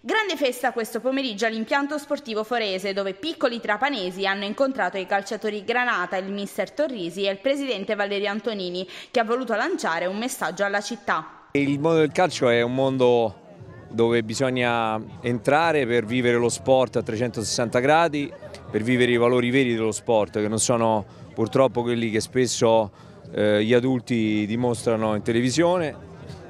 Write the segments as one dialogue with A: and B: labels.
A: Grande festa questo pomeriggio all'impianto sportivo Forese, dove piccoli trapanesi hanno incontrato i calciatori Granata, il mister Torrisi e il presidente Valerio Antonini, che ha voluto lanciare un messaggio alla città.
B: Il mondo del calcio è un mondo dove bisogna entrare per vivere lo sport a 360 gradi, per vivere i valori veri dello sport, che non sono purtroppo quelli che spesso eh, gli adulti dimostrano in televisione,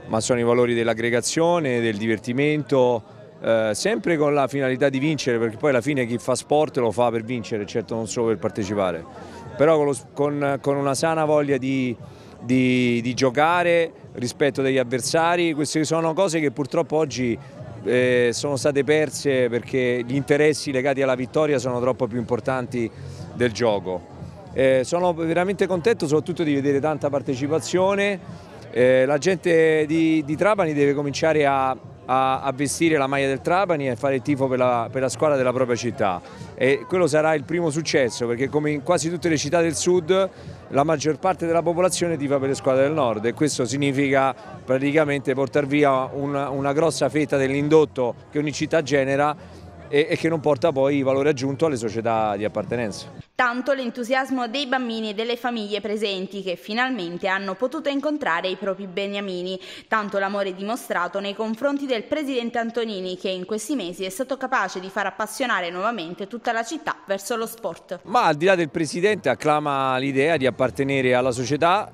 B: ma sono i valori dell'aggregazione, del divertimento, eh, sempre con la finalità di vincere, perché poi alla fine chi fa sport lo fa per vincere, certo non solo per partecipare, però con, lo, con, con una sana voglia di, di, di, giocare, rispetto degli avversari, queste sono cose che purtroppo oggi eh, sono state perse perché gli interessi legati alla vittoria sono troppo più importanti del gioco. Eh, sono veramente contento soprattutto di vedere tanta partecipazione, eh, la gente di, di Trapani deve cominciare a a, a, vestire la maglia del Trapani e fare il tifo per la, per la squadra della propria città e quello sarà il primo successo perché come in quasi tutte le città del sud la maggior parte della popolazione tifa per le squadre del nord e questo significa praticamente portare via una, una grossa fetta dell'indotto che ogni città genera e, e che non porta poi valore aggiunto alle società di appartenenza
A: tanto l'entusiasmo dei bambini e delle famiglie presenti che finalmente hanno potuto incontrare i propri beniamini, tanto l'amore dimostrato nei confronti del presidente Antonini che in questi mesi è stato capace di far appassionare nuovamente tutta la città verso lo sport.
B: Ma al di là del presidente acclama l'idea di appartenere alla società,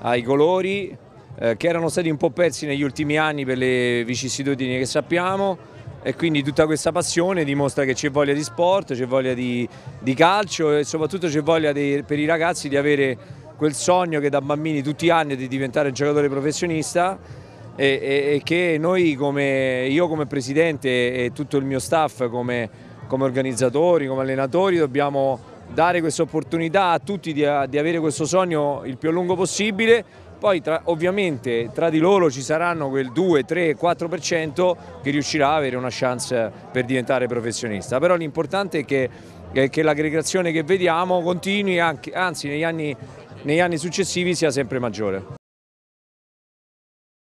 B: ai colori eh, che erano stati un po' persi negli ultimi anni per le vicissitudini che sappiamo e quindi tutta questa passione dimostra che c'è voglia di sport, c'è voglia di, di, calcio e soprattutto c'è voglia di, per i ragazzi di avere quel sogno che da bambini tutti gli anni di diventare un giocatore professionista e, e, e che noi come, io come presidente e tutto il mio staff come, come organizzatori, come allenatori dobbiamo dare questa opportunità a tutti di, di avere questo sogno il più a lungo possibile poi tra, ovviamente tra di loro ci saranno quel 2, 3, 4% che riuscirà ad avere una chance per diventare professionista. Però l'importante è che, che l'aggregazione che vediamo continui, anche, anzi negli anni, negli anni successivi sia sempre maggiore.